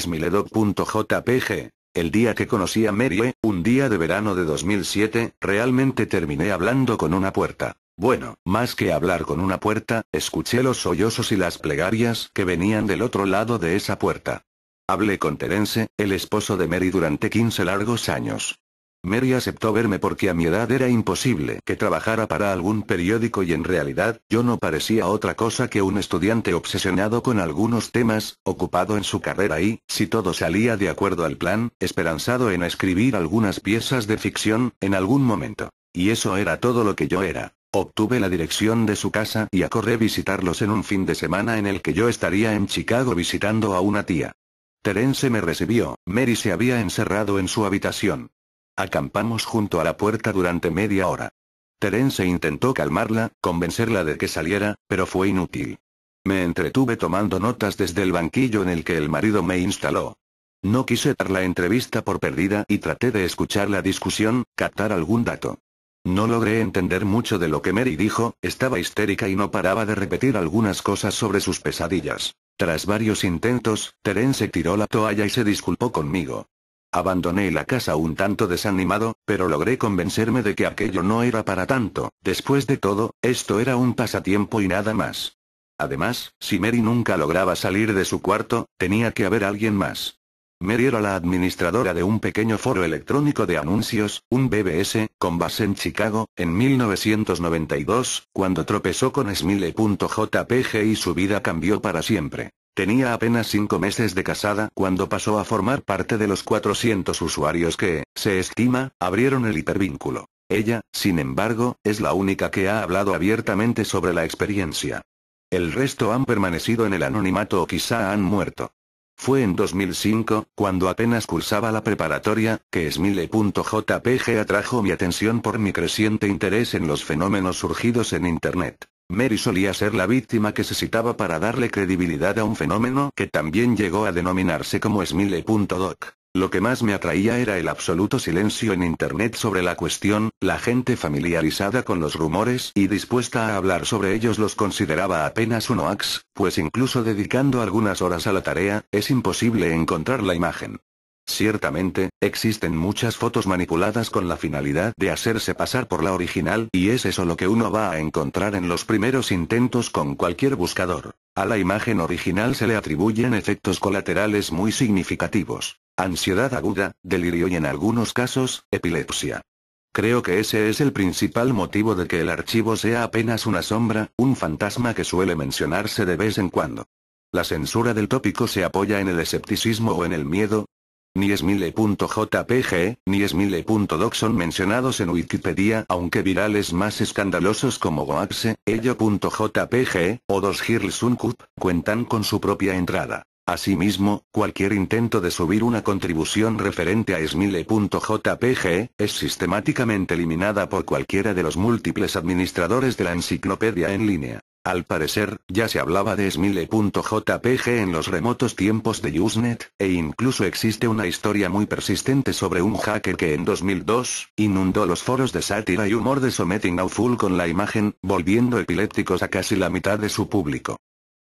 Smiledog.jpg. El día que conocí a Mary, un día de verano de 2007, realmente terminé hablando con una puerta. Bueno, más que hablar con una puerta, escuché los sollozos y las plegarias que venían del otro lado de esa puerta. Hablé con Terence, el esposo de Mary durante 15 largos años. Mary aceptó verme porque a mi edad era imposible que trabajara para algún periódico y en realidad, yo no parecía otra cosa que un estudiante obsesionado con algunos temas, ocupado en su carrera y, si todo salía de acuerdo al plan, esperanzado en escribir algunas piezas de ficción, en algún momento. Y eso era todo lo que yo era. Obtuve la dirección de su casa y acorré visitarlos en un fin de semana en el que yo estaría en Chicago visitando a una tía. Terence me recibió, Mary se había encerrado en su habitación. Acampamos junto a la puerta durante media hora. Terence intentó calmarla, convencerla de que saliera, pero fue inútil. Me entretuve tomando notas desde el banquillo en el que el marido me instaló. No quise dar la entrevista por perdida y traté de escuchar la discusión, captar algún dato. No logré entender mucho de lo que Mary dijo, estaba histérica y no paraba de repetir algunas cosas sobre sus pesadillas. Tras varios intentos, Terence tiró la toalla y se disculpó conmigo. Abandoné la casa un tanto desanimado, pero logré convencerme de que aquello no era para tanto, después de todo, esto era un pasatiempo y nada más. Además, si Mary nunca lograba salir de su cuarto, tenía que haber alguien más. Mary era la administradora de un pequeño foro electrónico de anuncios, un BBS, con base en Chicago, en 1992, cuando tropezó con Smile.jpg y su vida cambió para siempre. Tenía apenas cinco meses de casada cuando pasó a formar parte de los 400 usuarios que, se estima, abrieron el hipervínculo. Ella, sin embargo, es la única que ha hablado abiertamente sobre la experiencia. El resto han permanecido en el anonimato o quizá han muerto. Fue en 2005, cuando apenas cursaba la preparatoria, que Smile.jpg atrajo mi atención por mi creciente interés en los fenómenos surgidos en Internet. Mary solía ser la víctima que se citaba para darle credibilidad a un fenómeno que también llegó a denominarse como Smile.doc. Lo que más me atraía era el absoluto silencio en Internet sobre la cuestión, la gente familiarizada con los rumores y dispuesta a hablar sobre ellos los consideraba apenas uno ax, pues incluso dedicando algunas horas a la tarea, es imposible encontrar la imagen. Ciertamente, existen muchas fotos manipuladas con la finalidad de hacerse pasar por la original y es eso lo que uno va a encontrar en los primeros intentos con cualquier buscador. A la imagen original se le atribuyen efectos colaterales muy significativos. Ansiedad aguda, delirio y en algunos casos, epilepsia. Creo que ese es el principal motivo de que el archivo sea apenas una sombra, un fantasma que suele mencionarse de vez en cuando. La censura del tópico se apoya en el escepticismo o en el miedo, ni Smile.jpg, ni Smile.doc son mencionados en Wikipedia, aunque virales más escandalosos como Goaxe, Ello.jpg, o Dos Girls cuentan con su propia entrada. Asimismo, cualquier intento de subir una contribución referente a Smile.jpg, es sistemáticamente eliminada por cualquiera de los múltiples administradores de la enciclopedia en línea. Al parecer, ya se hablaba de Smile.jpg en los remotos tiempos de Usenet, e incluso existe una historia muy persistente sobre un hacker que en 2002, inundó los foros de sátira y humor de Something Full con la imagen, volviendo epilépticos a casi la mitad de su público.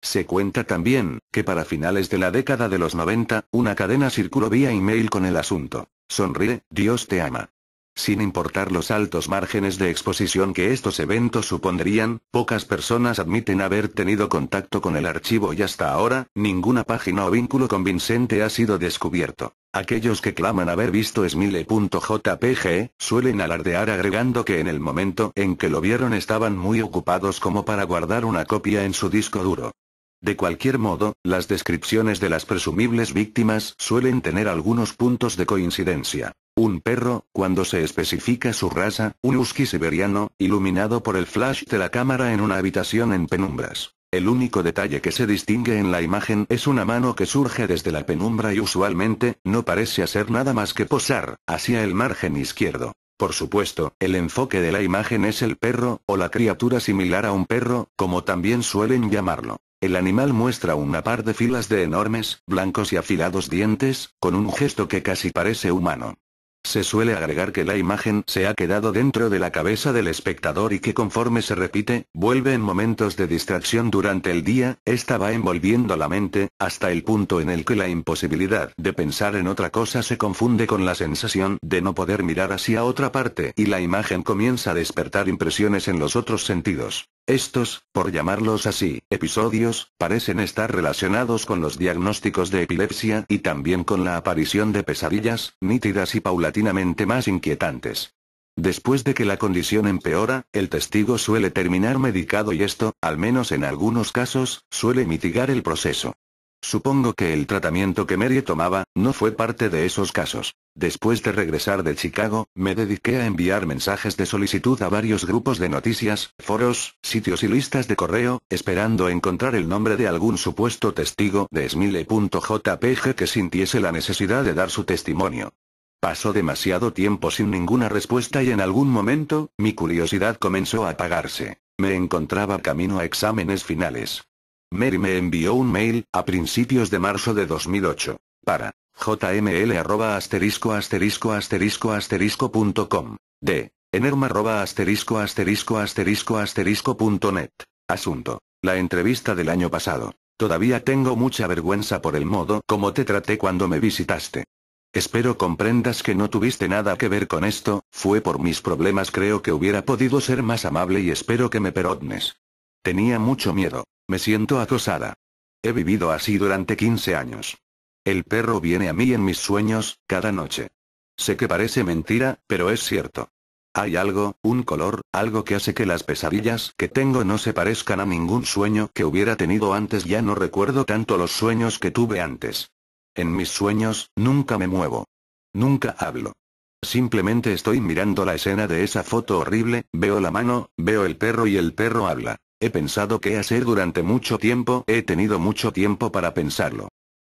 Se cuenta también, que para finales de la década de los 90, una cadena circuló vía email con el asunto. Sonríe, Dios te ama. Sin importar los altos márgenes de exposición que estos eventos supondrían, pocas personas admiten haber tenido contacto con el archivo y hasta ahora, ninguna página o vínculo convincente ha sido descubierto. Aquellos que claman haber visto Smile.jpg, suelen alardear agregando que en el momento en que lo vieron estaban muy ocupados como para guardar una copia en su disco duro. De cualquier modo, las descripciones de las presumibles víctimas suelen tener algunos puntos de coincidencia. Un perro, cuando se especifica su raza, un husky siberiano, iluminado por el flash de la cámara en una habitación en penumbras. El único detalle que se distingue en la imagen es una mano que surge desde la penumbra y usualmente, no parece hacer nada más que posar, hacia el margen izquierdo. Por supuesto, el enfoque de la imagen es el perro, o la criatura similar a un perro, como también suelen llamarlo. El animal muestra una par de filas de enormes, blancos y afilados dientes, con un gesto que casi parece humano. Se suele agregar que la imagen se ha quedado dentro de la cabeza del espectador y que conforme se repite, vuelve en momentos de distracción durante el día, esta va envolviendo la mente, hasta el punto en el que la imposibilidad de pensar en otra cosa se confunde con la sensación de no poder mirar hacia otra parte y la imagen comienza a despertar impresiones en los otros sentidos. Estos, por llamarlos así, episodios, parecen estar relacionados con los diagnósticos de epilepsia y también con la aparición de pesadillas, nítidas y paulatinas más inquietantes. Después de que la condición empeora, el testigo suele terminar medicado y esto, al menos en algunos casos, suele mitigar el proceso. Supongo que el tratamiento que Mary tomaba, no fue parte de esos casos. Después de regresar de Chicago, me dediqué a enviar mensajes de solicitud a varios grupos de noticias, foros, sitios y listas de correo, esperando encontrar el nombre de algún supuesto testigo de Smile.jpg que sintiese la necesidad de dar su testimonio. Pasó demasiado tiempo sin ninguna respuesta y en algún momento, mi curiosidad comenzó a apagarse. Me encontraba camino a exámenes finales. Mary me envió un mail, a principios de marzo de 2008, para asterisco asterisco asterisco asterisco jml com de net Asunto. La entrevista del año pasado. Todavía tengo mucha vergüenza por el modo como te traté cuando me visitaste. Espero comprendas que no tuviste nada que ver con esto, fue por mis problemas creo que hubiera podido ser más amable y espero que me perdones. Tenía mucho miedo. Me siento acosada. He vivido así durante 15 años. El perro viene a mí en mis sueños, cada noche. Sé que parece mentira, pero es cierto. Hay algo, un color, algo que hace que las pesadillas que tengo no se parezcan a ningún sueño que hubiera tenido antes. Ya no recuerdo tanto los sueños que tuve antes. En mis sueños, nunca me muevo. Nunca hablo. Simplemente estoy mirando la escena de esa foto horrible, veo la mano, veo el perro y el perro habla. He pensado qué hacer durante mucho tiempo, he tenido mucho tiempo para pensarlo.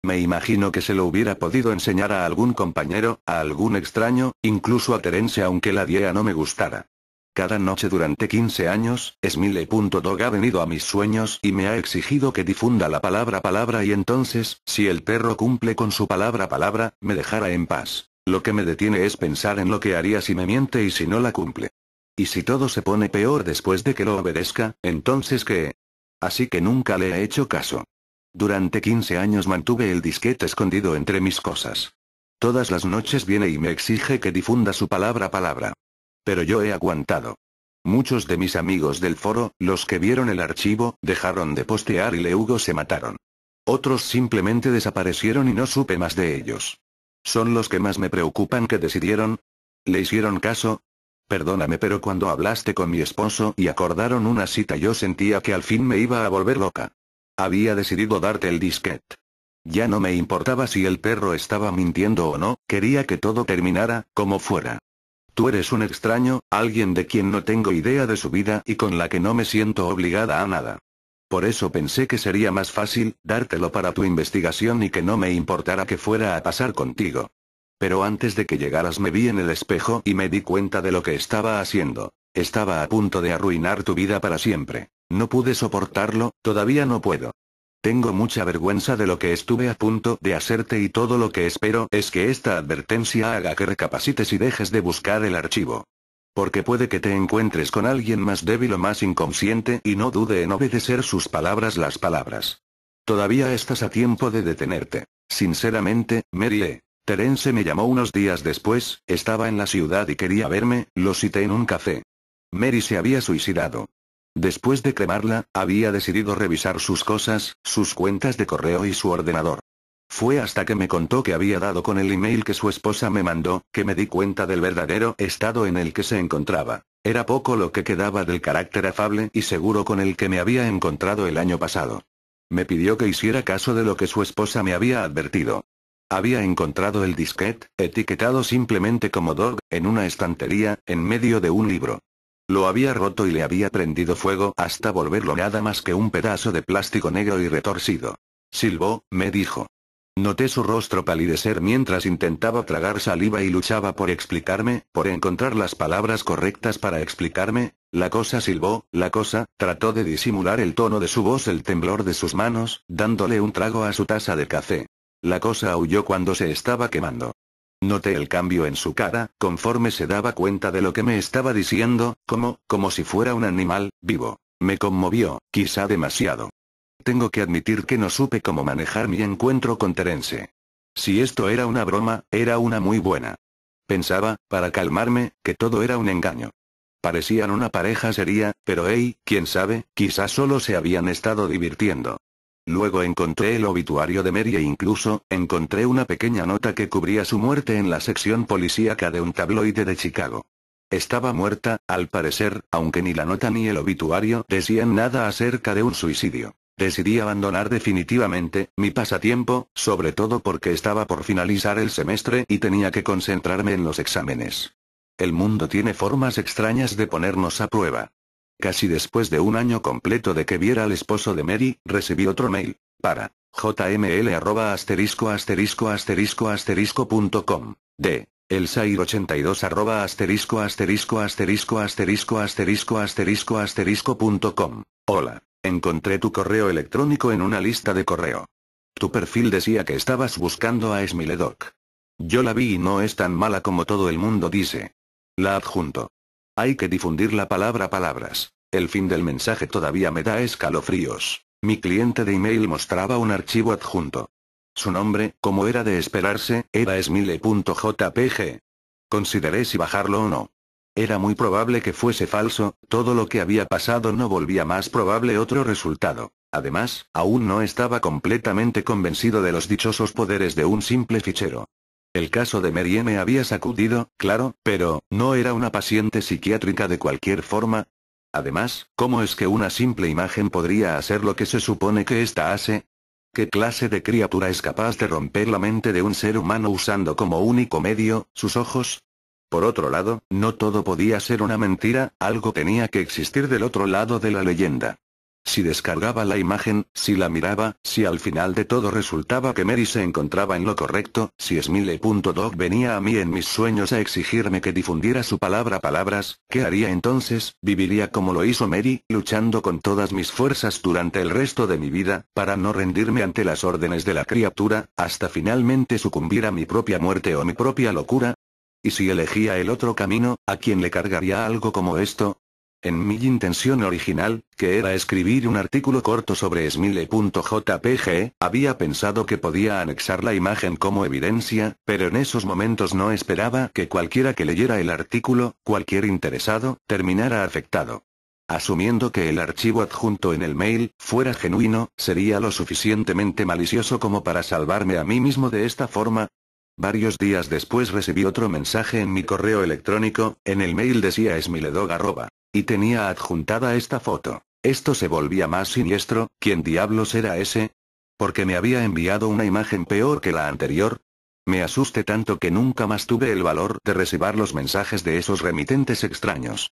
Me imagino que se lo hubiera podido enseñar a algún compañero, a algún extraño, incluso a Terence aunque la idea no me gustara. Cada noche durante 15 años, Smiley.dog ha venido a mis sueños y me ha exigido que difunda la palabra palabra y entonces, si el perro cumple con su palabra palabra, me dejará en paz. Lo que me detiene es pensar en lo que haría si me miente y si no la cumple. Y si todo se pone peor después de que lo obedezca, entonces qué? Así que nunca le he hecho caso. Durante 15 años mantuve el disquete escondido entre mis cosas. Todas las noches viene y me exige que difunda su palabra palabra. Pero yo he aguantado. Muchos de mis amigos del foro, los que vieron el archivo, dejaron de postear y le hugo se mataron. Otros simplemente desaparecieron y no supe más de ellos. Son los que más me preocupan que decidieron. ¿Le hicieron caso? Perdóname, pero cuando hablaste con mi esposo y acordaron una cita yo sentía que al fin me iba a volver loca. Había decidido darte el disquete. Ya no me importaba si el perro estaba mintiendo o no, quería que todo terminara, como fuera. Tú eres un extraño, alguien de quien no tengo idea de su vida y con la que no me siento obligada a nada. Por eso pensé que sería más fácil, dártelo para tu investigación y que no me importara que fuera a pasar contigo. Pero antes de que llegaras me vi en el espejo y me di cuenta de lo que estaba haciendo. Estaba a punto de arruinar tu vida para siempre. No pude soportarlo, todavía no puedo. Tengo mucha vergüenza de lo que estuve a punto de hacerte y todo lo que espero es que esta advertencia haga que recapacites y dejes de buscar el archivo. Porque puede que te encuentres con alguien más débil o más inconsciente y no dude en obedecer sus palabras las palabras. Todavía estás a tiempo de detenerte. Sinceramente, Mary e. Terence me llamó unos días después, estaba en la ciudad y quería verme, lo cité en un café. Mary se había suicidado. Después de cremarla, había decidido revisar sus cosas, sus cuentas de correo y su ordenador. Fue hasta que me contó que había dado con el email que su esposa me mandó, que me di cuenta del verdadero estado en el que se encontraba. Era poco lo que quedaba del carácter afable y seguro con el que me había encontrado el año pasado. Me pidió que hiciera caso de lo que su esposa me había advertido. Había encontrado el disquete, etiquetado simplemente como Dog, en una estantería, en medio de un libro. Lo había roto y le había prendido fuego hasta volverlo nada más que un pedazo de plástico negro y retorcido. Silbó, me dijo. Noté su rostro palidecer mientras intentaba tragar saliva y luchaba por explicarme, por encontrar las palabras correctas para explicarme, la cosa silbó, la cosa, trató de disimular el tono de su voz, el temblor de sus manos, dándole un trago a su taza de café. La cosa huyó cuando se estaba quemando. Noté el cambio en su cara, conforme se daba cuenta de lo que me estaba diciendo, como, como si fuera un animal, vivo. Me conmovió, quizá demasiado. Tengo que admitir que no supe cómo manejar mi encuentro con Terence. Si esto era una broma, era una muy buena. Pensaba, para calmarme, que todo era un engaño. Parecían una pareja seria, pero hey, quién sabe, quizá solo se habían estado divirtiendo. Luego encontré el obituario de Mary e incluso, encontré una pequeña nota que cubría su muerte en la sección policíaca de un tabloide de Chicago. Estaba muerta, al parecer, aunque ni la nota ni el obituario decían nada acerca de un suicidio. Decidí abandonar definitivamente mi pasatiempo, sobre todo porque estaba por finalizar el semestre y tenía que concentrarme en los exámenes. El mundo tiene formas extrañas de ponernos a prueba. Casi después de un año completo de que viera al esposo de Mary, recibí otro mail. Para jml arroba asterisco asterisco asterisco asterisco de elsair82 arroba asterisco asterisco asterisco asterisco asterisco asterisco asterisco Hola, encontré tu correo electrónico en una lista de correo. Tu perfil decía que estabas buscando a Smiledoc. Yo la vi y no es tan mala como todo el mundo dice. La adjunto. Hay que difundir la palabra palabras. El fin del mensaje todavía me da escalofríos. Mi cliente de email mostraba un archivo adjunto. Su nombre, como era de esperarse, era smile.jpg. Consideré si bajarlo o no. Era muy probable que fuese falso, todo lo que había pasado no volvía más probable otro resultado. Además, aún no estaba completamente convencido de los dichosos poderes de un simple fichero. El caso de Mary me había sacudido, claro, pero, ¿no era una paciente psiquiátrica de cualquier forma? Además, ¿cómo es que una simple imagen podría hacer lo que se supone que ésta hace? ¿Qué clase de criatura es capaz de romper la mente de un ser humano usando como único medio, sus ojos? Por otro lado, no todo podía ser una mentira, algo tenía que existir del otro lado de la leyenda si descargaba la imagen, si la miraba, si al final de todo resultaba que Mary se encontraba en lo correcto, si Smile.dog venía a mí en mis sueños a exigirme que difundiera su palabra palabras, ¿qué haría entonces? Viviría como lo hizo Mary, luchando con todas mis fuerzas durante el resto de mi vida, para no rendirme ante las órdenes de la criatura, hasta finalmente sucumbir a mi propia muerte o mi propia locura, y si elegía el otro camino, ¿a quién le cargaría algo como esto? En mi intención original, que era escribir un artículo corto sobre smile.jpg, había pensado que podía anexar la imagen como evidencia, pero en esos momentos no esperaba que cualquiera que leyera el artículo, cualquier interesado, terminara afectado. Asumiendo que el archivo adjunto en el mail fuera genuino, sería lo suficientemente malicioso como para salvarme a mí mismo de esta forma. Varios días después recibí otro mensaje en mi correo electrónico, en el mail decía smiledog@. Y tenía adjuntada esta foto. Esto se volvía más siniestro, ¿quién diablos era ese? Porque me había enviado una imagen peor que la anterior. Me asusté tanto que nunca más tuve el valor de recibir los mensajes de esos remitentes extraños.